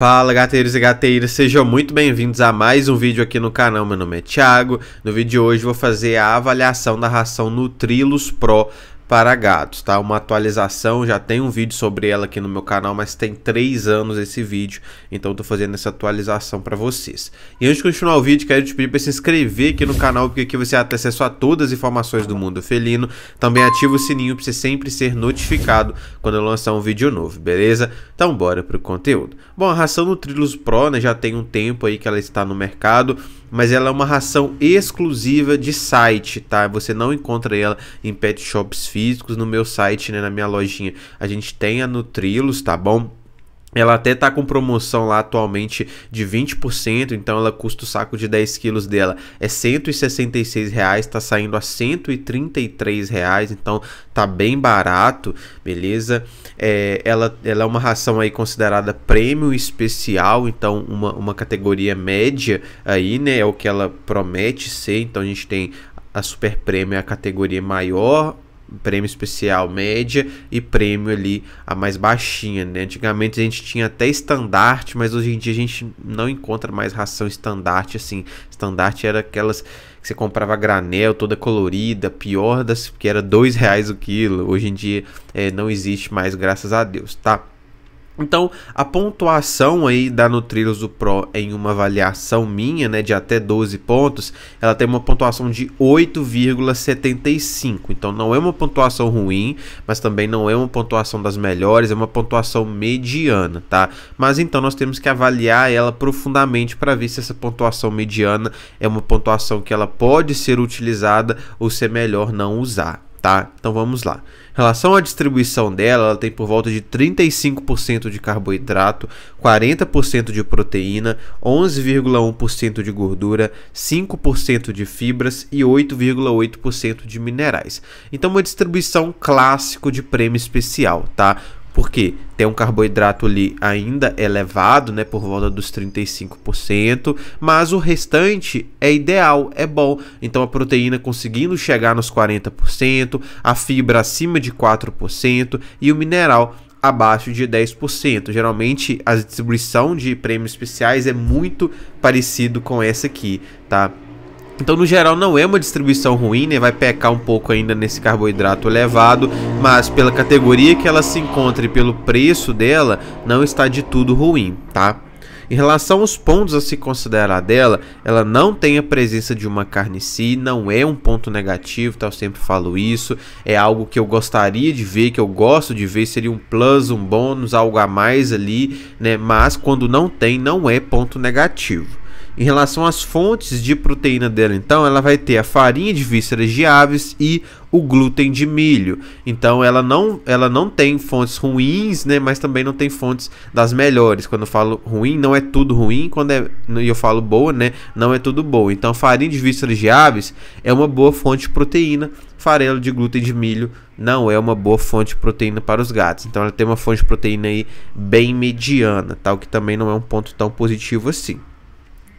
Fala gateiros e gateiras, sejam muito bem-vindos a mais um vídeo aqui no canal, meu nome é Thiago No vídeo de hoje vou fazer a avaliação da ração Nutrilus Pro para gatos, tá? Uma atualização, já tem um vídeo sobre ela aqui no meu canal, mas tem três anos esse vídeo, então tô fazendo essa atualização para vocês. E antes de continuar o vídeo, quero te pedir para se inscrever aqui no canal, porque aqui você tem acesso a todas as informações do mundo felino. Também ativa o sininho para você sempre ser notificado quando eu lançar um vídeo novo, beleza? Então bora pro conteúdo. Bom, a ração Nutrilus Pro, né, já tem um tempo aí que ela está no mercado, mas ela é uma ração exclusiva de site, tá? Você não encontra ela em pet shops físicos no meu site, né, na minha lojinha, a gente tem a Nutrilos, tá bom? Ela até tá com promoção lá atualmente de 20%, então ela custa o saco de 10 quilos dela é 166 reais, tá saindo a 133 reais, então tá bem barato, beleza? É, ela, ela é uma ração aí considerada prêmio especial, então uma, uma categoria média aí, né? É o que ela promete ser, então a gente tem a Super Prêmio é a categoria maior, prêmio especial média e prêmio ali a mais baixinha, né? Antigamente a gente tinha até estandarte, mas hoje em dia a gente não encontra mais ração estandarte assim. Estandarte era aquelas que você comprava granel, toda colorida, pior das que era dois reais o quilo. Hoje em dia é, não existe mais, graças a Deus, tá? Então, a pontuação aí da Nutrilus do Pro em uma avaliação minha, né, de até 12 pontos, ela tem uma pontuação de 8,75. Então, não é uma pontuação ruim, mas também não é uma pontuação das melhores, é uma pontuação mediana, tá? Mas então nós temos que avaliar ela profundamente para ver se essa pontuação mediana é uma pontuação que ela pode ser utilizada ou se é melhor não usar tá? Então vamos lá. Em relação à distribuição dela, ela tem por volta de 35% de carboidrato, 40% de proteína, 11,1% de gordura, 5% de fibras e 8,8% de minerais. Então uma distribuição clássico de prêmio especial, tá? porque tem um carboidrato ali ainda elevado, né, por volta dos 35%, mas o restante é ideal, é bom. Então a proteína conseguindo chegar nos 40%, a fibra acima de 4% e o mineral abaixo de 10%. Geralmente a distribuição de prêmios especiais é muito parecido com essa aqui, tá? Então, no geral, não é uma distribuição ruim, né? Vai pecar um pouco ainda nesse carboidrato elevado, mas pela categoria que ela se encontra e pelo preço dela, não está de tudo ruim, tá? Em relação aos pontos a se considerar dela, ela não tem a presença de uma si, não é um ponto negativo, tá? eu sempre falo isso, é algo que eu gostaria de ver, que eu gosto de ver, seria um plus, um bônus, algo a mais ali, né? Mas quando não tem, não é ponto negativo. Em relação às fontes de proteína dela, então, ela vai ter a farinha de vísceras de aves e o glúten de milho. Então, ela não, ela não tem fontes ruins, né? Mas também não tem fontes das melhores. Quando eu falo ruim, não é tudo ruim. Quando é, eu falo boa, né? Não é tudo boa. Então, farinha de vísceras de aves é uma boa fonte de proteína. Farelo de glúten de milho não é uma boa fonte de proteína para os gatos. Então, ela tem uma fonte de proteína aí bem mediana, tal tá? que também não é um ponto tão positivo assim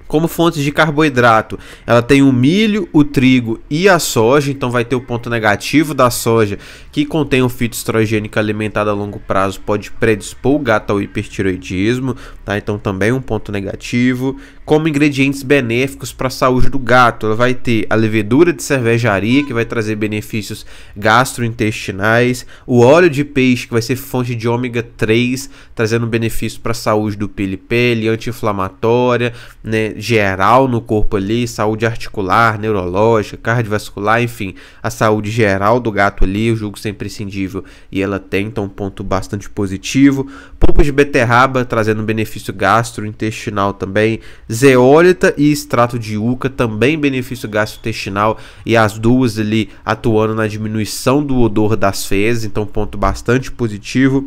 como fontes de carboidrato. Ela tem o milho, o trigo e a soja, então vai ter o ponto negativo da soja, que contém um estrogênico alimentado a longo prazo, pode predispor o gato ao hipertiroidismo, tá? Então também um ponto negativo como ingredientes benéficos para a saúde do gato. Ela vai ter a levedura de cervejaria, que vai trazer benefícios gastrointestinais, o óleo de peixe, que vai ser fonte de ômega 3, trazendo benefícios para a saúde do pele-pele, anti-inflamatória, né, geral no corpo ali, saúde articular, neurológica, cardiovascular, enfim, a saúde geral do gato ali, eu julgo ser imprescindível e ela tem, então um ponto bastante positivo. Polpa de beterraba trazendo benefício gastrointestinal também, zeólita e extrato de uca, também benefício gastrointestinal e as duas ali atuando na diminuição do odor das fezes, então ponto bastante positivo.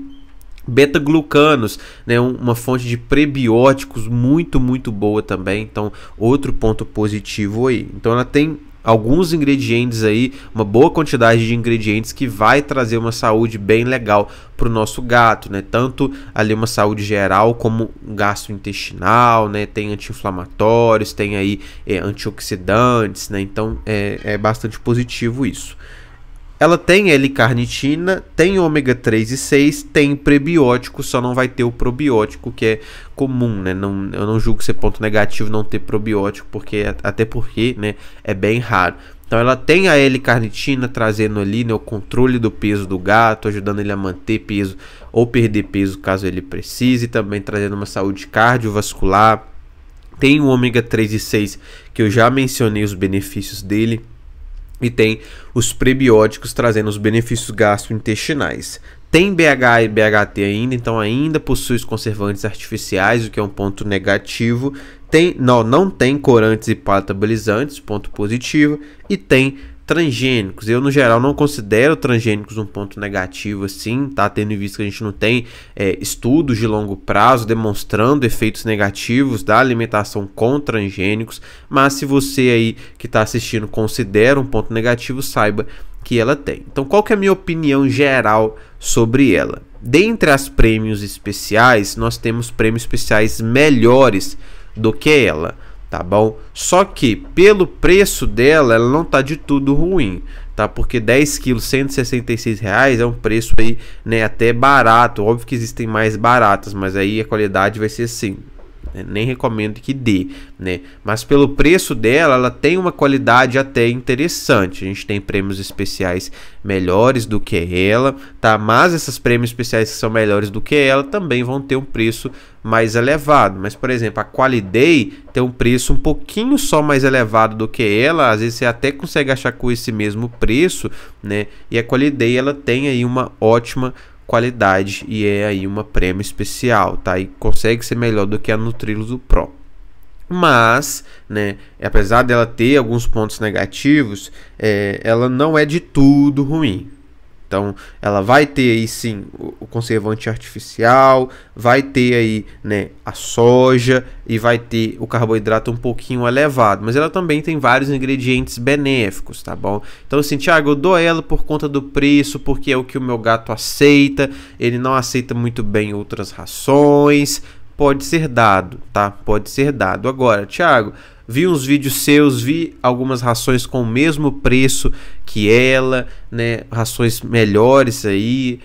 Beta-glucanos, né, uma fonte de prebióticos muito, muito boa também. Então, outro ponto positivo aí. Então, ela tem alguns ingredientes aí, uma boa quantidade de ingredientes que vai trazer uma saúde bem legal para o nosso gato, né? Tanto ali uma saúde geral como gastrointestinal, né? Tem anti-inflamatórios, tem aí é, antioxidantes, né? Então é, é bastante positivo isso. Ela tem L-carnitina, tem ômega 3 e 6, tem prebiótico, só não vai ter o probiótico, que é comum, né? Não, eu não julgo ser ponto negativo não ter probiótico, porque é, até porque, né, é bem raro. Então ela tem a L-carnitina trazendo ali né, o controle do peso do gato, ajudando ele a manter peso ou perder peso caso ele precise, também trazendo uma saúde cardiovascular. Tem o ômega 3 e 6, que eu já mencionei os benefícios dele e tem os prebióticos trazendo os benefícios gastrointestinais. Tem BH e BHT ainda, então ainda possui os conservantes artificiais, o que é um ponto negativo. Tem, não, não tem corantes e patabilizantes, ponto positivo, e tem transgênicos. Eu, no geral, não considero transgênicos um ponto negativo, assim, tá? Tendo em vista que a gente não tem é, estudos de longo prazo demonstrando efeitos negativos da alimentação com transgênicos. Mas se você aí que está assistindo considera um ponto negativo, saiba que ela tem. Então, qual que é a minha opinião geral sobre ela? Dentre as prêmios especiais, nós temos prêmios especiais melhores do que ela tá bom? Só que pelo preço dela, ela não tá de tudo ruim, tá? Porque 10 quilos, 166 reais é um preço aí, né, até barato. Óbvio que existem mais baratas, mas aí a qualidade vai ser assim, né? Nem recomendo que dê, né? Mas pelo preço dela, ela tem uma qualidade até interessante. A gente tem prêmios especiais melhores do que ela, tá? Mas esses prêmios especiais que são melhores do que ela também vão ter um preço mais elevado. Mas, por exemplo, a Qualiday tem um preço um pouquinho só mais elevado do que ela. Às vezes você até consegue achar com esse mesmo preço, né? E a Qualiday ela tem aí uma ótima qualidade qualidade e é aí uma prêmio especial, tá? E consegue ser melhor do que a do Pro. Mas, né, apesar dela ter alguns pontos negativos, é, ela não é de tudo ruim, então, ela vai ter aí sim o conservante artificial, vai ter aí, né, a soja e vai ter o carboidrato um pouquinho elevado, mas ela também tem vários ingredientes benéficos, tá bom? Então, assim, Thiago, eu dou ela por conta do preço, porque é o que o meu gato aceita, ele não aceita muito bem outras rações, pode ser dado, tá? Pode ser dado. Agora, Thiago, vi uns vídeos seus, vi algumas rações com o mesmo preço que ela, né? Rações melhores aí.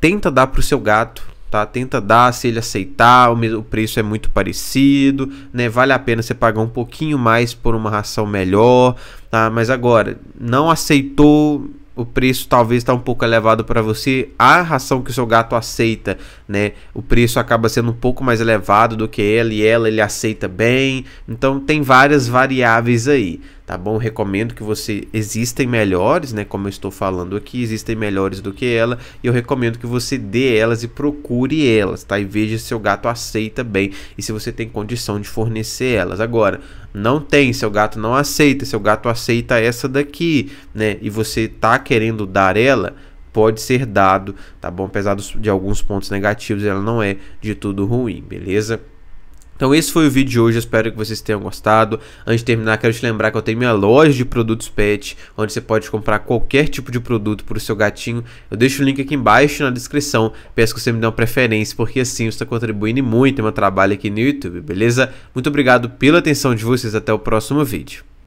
Tenta dar pro seu gato, tá? Tenta dar se ele aceitar, o, mesmo, o preço é muito parecido, né? Vale a pena você pagar um pouquinho mais por uma ração melhor, tá? Mas agora, não aceitou o preço talvez está um pouco elevado para você, a ração que o seu gato aceita, né? O preço acaba sendo um pouco mais elevado do que ela e ela ele aceita bem. Então tem várias variáveis aí tá bom? Recomendo que você existem melhores, né? Como eu estou falando aqui, existem melhores do que ela, e eu recomendo que você dê elas e procure elas, tá? E veja se seu gato aceita bem e se você tem condição de fornecer elas. Agora, não tem, seu gato não aceita, seu gato aceita essa daqui, né? E você tá querendo dar ela, pode ser dado, tá bom? Apesar de alguns pontos negativos, ela não é de tudo ruim, beleza? Então esse foi o vídeo de hoje, espero que vocês tenham gostado. Antes de terminar, quero te lembrar que eu tenho minha loja de produtos pet, onde você pode comprar qualquer tipo de produto para o seu gatinho. Eu deixo o link aqui embaixo na descrição, peço que você me dê uma preferência, porque assim você está contribuindo muito em meu trabalho aqui no YouTube, beleza? Muito obrigado pela atenção de vocês, até o próximo vídeo.